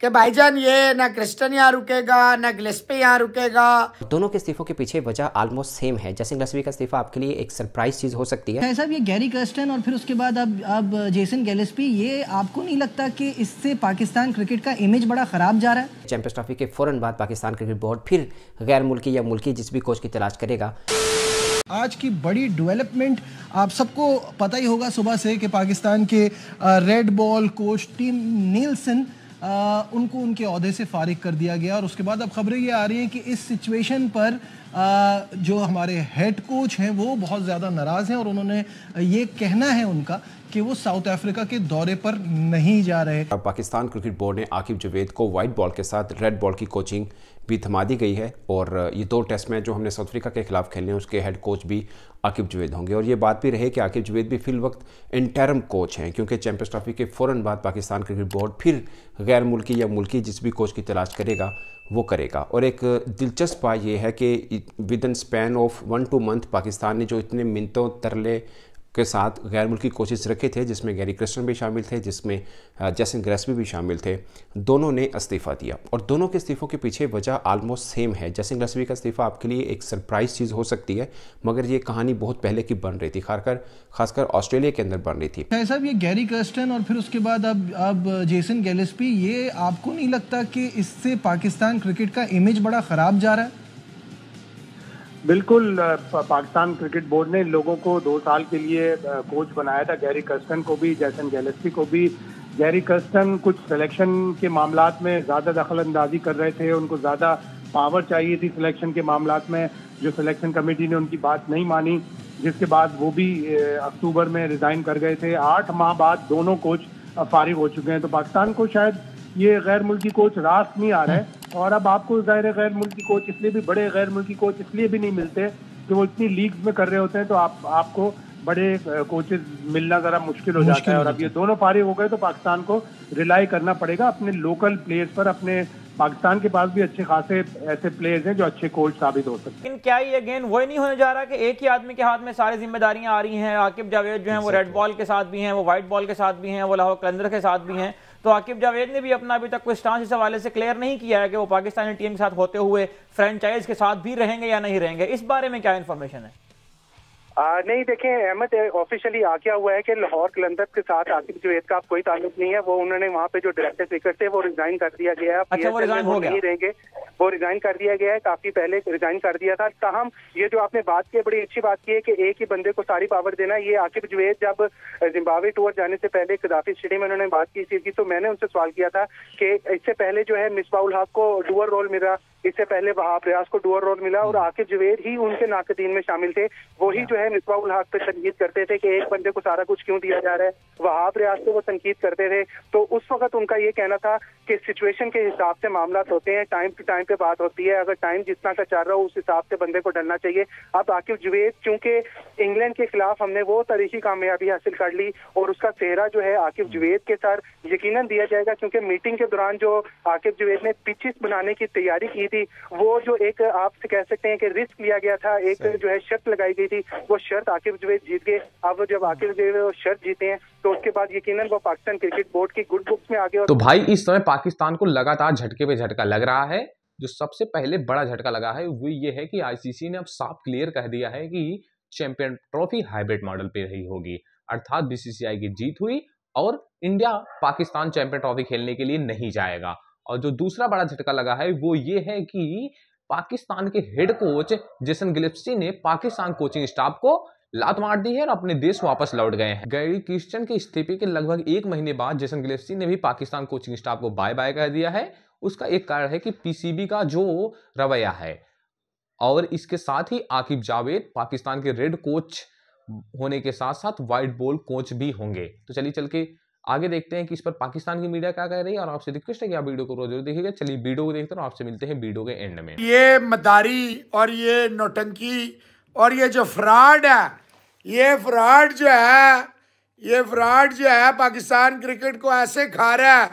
कि भाईजान ये ना क्रिस्टन यहाँ रुकेगा ना ग्लेस्पी यहाँ रुकेगा दोनों के इस्तीफों के पीछे वजह ऑलमोस्ट सेम है जैसे ग्लेस्पी का इस्तीफा आपके लिए एक सरप्राइज चीज हो सकती है साहब ये गैरी क्रिस्टन और फिर उसके बाद अब अब जेसन गैलेस्पी ये आपको नहीं लगता कि इससे पाकिस्तान क्रिकेट का इमेज बड़ा खराब जा रहा है चैंपियंस ट्रॉफी के फौरन बाद पाकिस्तान क्रिकेट बोर्ड फिर गैर मुल्की या मुल्की जिस भी कोच की तलाश करेगा आज की बड़ी डेवलपमेंट आप सबको पता ही होगा सुबह से कि पाकिस्तान के red ball coach Tim Nielsen आ, उनको उनके अहदे से फारिग कर दिया गया और उसके बाद अब खबरें ये आ रही हैं कि इस सिचुएशन पर आ, जो हमारे हेड कोच हैं वो बहुत ज़्यादा नाराज़ हैं और उन्होंने ये कहना है उनका कि वो साउथ अफ्रीका के दौरे पर नहीं जा रहे पाकिस्तान क्रिकेट बोर्ड ने आकिब जवेद को वाइट बॉल के साथ रेड बॉल की कोचिंग भी थमा दी गई है और ये दो टेस्ट मैच जो हमने साउथ अफ्रीका के खिलाफ खेलने हैं उसके हेड कोच भी आकिब जवेद होंगे और ये बात भी रहे कि आकिब जवेद भी फिल वक्त इंटरम कोच हैं क्योंकि चैंपियंस ट्रॉफी के फ़ौर बाद पाकिस्तान क्रिकेट बोर्ड फिर गैर मुल्की या मुल्की जिस भी कोच की तलाश करेगा वो करेगा और एक दिलचस्प बात यह है कि within span of one two month Pakistan ने जो इतने मिनतों तरले के साथ गैर मुल्की कोचेज रखे थे जिसमें गैरी क्रिस्टन भी शामिल थे जिसमें जैसन ग्रेसवी भी शामिल थे दोनों ने इस्तीफ़ा दिया और दोनों के इस्तीफ़ों के पीछे वजह आलमोस्ट सेम है जैसन ग्रेसवी का इस्तीफ़ा आपके लिए एक सरप्राइज़ चीज़ हो सकती है मगर ये कहानी बहुत पहले की बन रही थी खासकर खासकर ऑस्ट्रेलिया के अंदर बन रही थी अच्छा, साहब ये गैरी क्रिस्टन और फिर उसके बाद अब अब जेसन गैलेस्पी ये आपको नहीं लगता कि इससे पाकिस्तान क्रिकेट का इमेज बड़ा ख़राब जा रहा है बिल्कुल पाकिस्तान क्रिकेट बोर्ड ने लोगों को दो साल के लिए कोच बनाया था गैरी कर्स्टन को भी जैसन गैलेक्सी को भी गैरी कर्स्टन कुछ सिलेक्शन के मामला में ज़्यादा दखल अंदाजी कर रहे थे उनको ज़्यादा पावर चाहिए थी सिलेक्शन के मामला में जो सिलेक्शन कमेटी ने उनकी बात नहीं मानी जिसके बाद वो भी अक्टूबर में रिज़ाइन कर गए थे आठ माह बाद दोनों कोच फारिग हो चुके हैं तो पाकिस्तान को शायद ये गैर मुल्की कोच रास नहीं आ रहे हैं और अब आपको जाहिर गैर मुल्की कोच इसलिए भी बड़े गैर मुल्की कोच इसलिए भी नहीं मिलते कि वो इतनी लीग में कर रहे होते हैं तो आप आपको बड़े कोचेज मिलना जरा मुश्किल हो जाता है और अब ये दोनों फारिग हो गए तो पाकिस्तान को रिलाई करना पड़ेगा अपने लोकल प्लेयर्स पर अपने पाकिस्तान के पास भी अच्छे खासे ऐसे प्लेयर्स हैं जो अच्छे कोच साबित हो सकते हैं लेकिन क्या ये अगेन वही नहीं होने जा रहा कि एक ही आदमी के हाथ में सारे जिम्मेदारियां आ रही हैं आकिब जावेद जो हैं वो रेड बॉल के साथ भी हैं वो व्हाइट बॉल के साथ भी हैं वो लाहौर कलंदर के साथ भी हैं तो आकिब जावेद ने भी अपना अभी तक कोई स्टांस इस हवाले से क्लियर नहीं किया है कि वो पाकिस्तानी टीम के साथ होते हुए फ्रेंचाइज के साथ भी रहेंगे या नहीं रहेंगे इस बारे में क्या इन्फॉर्मेशन है आ, नहीं देखें अहमद ऑफिशियली आ गया हुआ है कि लाहौर कलंदर के साथ आसिफ जुवेद का कोई ताल्लुक नहीं है वो उन्होंने वहाँ पे जो डायरेक्टर स्पीकर थे वो रिजाइन कर दिया गया है अच्छा, वो रिजाइन हो गया नहीं रहेंगे वो रिजाइन कर दिया गया है काफी पहले रिजाइन कर दिया था तहम ये जो आपने बात की बड़ी अच्छी बात की है कि एक ही बंदे को सारी पावर देना ये आसिफ जुवेद जब जिम्बावे टूर जाने से पहले कदाफी स्टेडियम में उन्होंने बात की थी चीज की तो मैंने उनसे सवाल किया था कि इससे पहले जो है मिसबाउल हक को डूअर रोल मिला इससे पहले वहाब रियाज को डुअर रोल मिला और हम्म। आकिब जुवेद ही उनके नाकदीन में शामिल थे वही हाँ। जो है उल हक पे तनकीद करते थे कि एक बंदे को सारा कुछ क्यों दिया जा रहा है वहाब रियाज को वो तनकीद करते थे तो उस वक्त उनका ये कहना था कि सिचुएशन के हिसाब से मामला तो होते हैं टाइम टू टाइम पे बात होती है अगर टाइम जितना का चाह रहा हो उस हिसाब से बंदे को डलना चाहिए अब आकिब जुवेद चूंकि इंग्लैंड के खिलाफ हमने वो तारीखी कामयाबी हासिल कर ली और उसका चेहरा जो है आकिब हम्म। जुवेद के सर यकीन दिया जाएगा क्योंकि मीटिंग के दौरान जो आकिब जुवेद ने पिचिस बनाने की तैयारी की गई थी वो जो एक आप कह सकते हैं कि रिस्क लिया गया था एक जो है शर्त लगाई गई थी वो शर्त आकिब जुवेद जीत गए अब जब आकिब जुवेद वो शर्त जीते हैं तो उसके बाद यकीनन वो पाकिस्तान क्रिकेट बोर्ड की गुड बुक्स में आगे और तो भाई इस समय पाकिस्तान को लगातार झटके पे झटका लग रहा है जो सबसे पहले बड़ा झटका लगा है वो ये है कि आईसीसी ने अब साफ क्लियर कह दिया है कि चैंपियन ट्रॉफी हाइब्रिड मॉडल पे रही होगी अर्थात बीसीसीआई की जीत हुई और इंडिया पाकिस्तान चैंपियन ट्रॉफी खेलने के लिए नहीं जाएगा और जो दूसरा बड़ा झटका लगा है वो ये है कि पाकिस्तान के हेड कोच जेसन गिलिप्सी ने पाकिस्तान कोचिंग स्टाफ को लात मार दी है और अपने देश वापस लौट गए हैं गैरी क्रिश्चन के इस्तीफे के लगभग एक महीने बाद जेसन गिलिप्सी ने भी पाकिस्तान कोचिंग स्टाफ को बाय बाय कर दिया है उसका एक कारण है कि पीसीबी का जो रवैया है और इसके साथ ही आकिब जावेद पाकिस्तान के रेड कोच होने के साथ साथ व्हाइट बॉल कोच भी होंगे तो चलिए चल के आगे देखते हैं कि इस पर पाकिस्तान की मीडिया क्या कह रही है और आपसे रिक्वेस्ट है कि आप वीडियो को रोज देखिएगा चलिए वीडियो को देखते हैं आपसे मिलते हैं वीडियो के एंड में ये मदारी और ये नोटंकी और ये जो फ्रॉड है ये फ्रॉड जो है ये फ्रॉड जो है पाकिस्तान क्रिकेट को ऐसे खा रहा है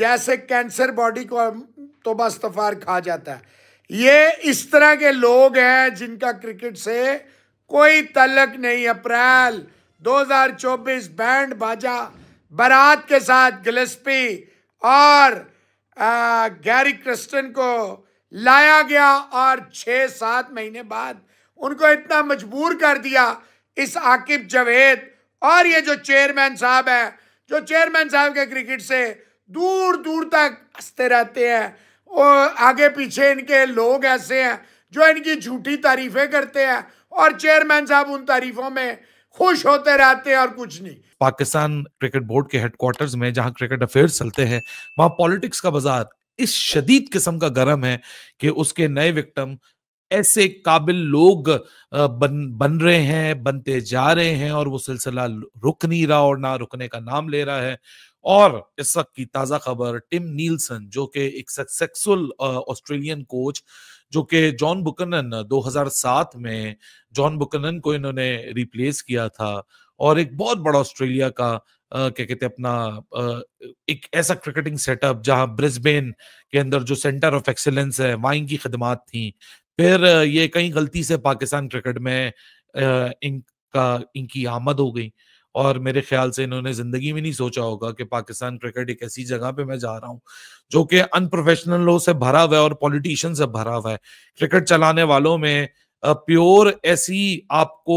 जैसे कैंसर बॉडी को तो बस तफार खा जाता है ये इस तरह के लोग हैं जिनका क्रिकेट से कोई तलक नहीं अप्रैल 2024 बैंड बाजा बारात के साथ गिलेस्पी और गैरी क्रिस्टन को लाया गया और छः सात महीने बाद उनको इतना मजबूर कर दिया इस आकिब जवेद और ये जो चेयरमैन साहब हैं जो चेयरमैन साहब के क्रिकेट से दूर दूर तक हंसते रहते हैं और आगे पीछे इनके लोग ऐसे हैं जो इनकी झूठी तारीफें करते हैं और चेयरमैन साहब उन तारीफों में खुश होते रहते हैं और कुछ नहीं पाकिस्तान क्रिकेट बोर्ड के हेडक्वार्टर्स में जहां क्रिकेट अफेयर चलते हैं वहां पॉलिटिक्स का बाजार इस शदीद किस्म का गर्म है कि उसके नए विक्टम ऐसे काबिल लोग बन बन रहे हैं बनते जा रहे हैं और वो सिलसिला रुक नहीं रहा और ना रुकने का नाम ले रहा है और इस वक्त की ताजा खबर टिम नीलसन जो कि एक सक्सेसफुल ऑस्ट्रेलियन कोच जो कि जॉन बुकनन 2007 में जॉन बुकनन को इन्होंने रिप्लेस किया था और एक बहुत बड़ा ऑस्ट्रेलिया का क्या कहते हैं अपना एक ऐसा क्रिकेटिंग सेटअप जहां ब्रिस्बेन के अंदर जो सेंटर ऑफ एक्सेलेंस है वाइन की खदमात थी फिर ये कहीं गलती से पाकिस्तान क्रिकेट में इनका इनकी आमद हो गई और मेरे ख्याल से इन्होंने जिंदगी में नहीं सोचा होगा कि पाकिस्तान क्रिकेट एक ऐसी जगह पे मैं जा रहा हूँ जो कि अनप्रोफेशनलों से भरा हुआ है और पॉलिटिशियन से भरा हुआ है क्रिकेट चलाने वालों में प्योर ऐसी आपको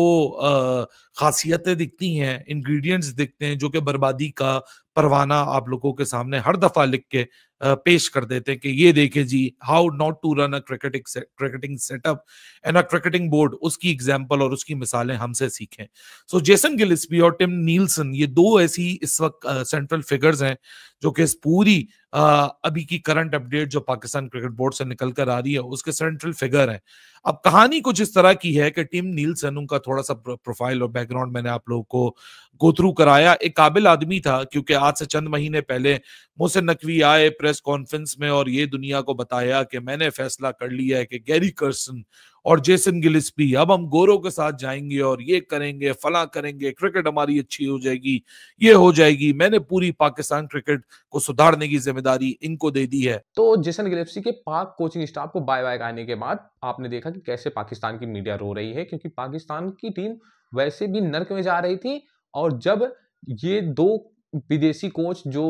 खासियतें दिखती हैं इंग्रेडिएंट्स दिखते हैं जो कि बर्बादी का परवाना आप लोगों के सामने हर दफा लिख के पेश कर देते हैं कि ये देखे जी how not to run a cricketing cricketing setup and a cricketing board उसकी एग्जांपल और उसकी मिसालें हमसे सीखें सो जेसन गिलिस्पी और टिम नीलसन ये दो ऐसी इस वक्त सेंट्रल फिगर्स हैं जो कि इस पूरी uh, अभी की करंट अपडेट जो पाकिस्तान क्रिकेट बोर्ड से निकल कर आ रही है उसके सेंट्रल फिगर हैं अब कहानी कुछ इस तरह की है कि टिम नील्सन उनका थोड़ा सा प्रोफाइल और बैकग्राउंड मैंने आप लोगों को गो थ्रू कराया एक काबिल आदमी था क्योंकि आज से चंद महीने पहले मोहसिन नकवी आए प्रेस कॉन्फ्रेंस में और ये दुनिया को बताया कि मैंने फैसला कर लिया है कि गैरी कर्सन और जेसन गिलिस्पी अब हम गोरो के साथ जाएंगे और ये करेंगे फला करेंगे क्रिकेट हमारी अच्छी हो जाएगी ये हो जाएगी मैंने पूरी पाकिस्तान क्रिकेट को सुधारने की जिम्मेदारी इनको दे दी है तो जेसन गिलिस्पी के पाक कोचिंग स्टाफ को बाय बाय आने के बाद आपने देखा कि कैसे पाकिस्तान की मीडिया रो रही है क्योंकि पाकिस्तान की टीम वैसे भी नर्क में जा रही थी और जब ये दो विदेशी कोच जो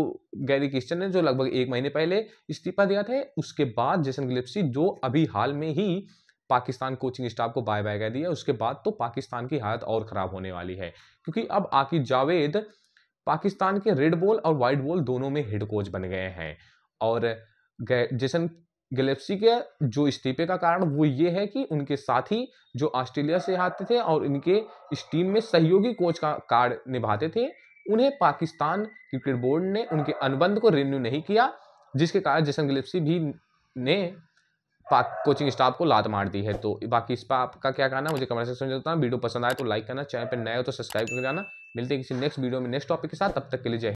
गैरी क्रिस्टन ने जो लगभग एक महीने पहले इस्तीफा दिया था उसके बाद जैसन गिलिप्सी जो अभी हाल में ही पाकिस्तान कोचिंग स्टाफ को बाय बाय कह दिया उसके बाद तो पाकिस्तान की हालत और ख़राब होने वाली है क्योंकि अब आकिब जावेद पाकिस्तान के रेड बॉल और वाइट बॉल दोनों में हेड कोच बन गए हैं और जैसन गैलेक्सी के जो इस्तीफे का कारण वो ये है कि उनके साथी जो ऑस्ट्रेलिया से आते थे और इनके इस टीम में सहयोगी कोच का कार्ड निभाते थे उन्हें पाकिस्तान क्रिकेट बोर्ड ने उनके अनुबंध को रिन्यू नहीं किया जिसके कारण जैसन गिलिप्सी भी ने पाक कोचिंग स्टाफ को लात मार दी है तो बाकी इस पर आपका क्या कहना मुझे कमेंट सेक्शन में बताना वीडियो पसंद आए तो लाइक करना चैनल पर नए हो तो सब्सक्राइब कर जाना मिलते हैं किसी नेक्स्ट वीडियो में नेक्स्ट टॉपिक के साथ तब तक के लिए जय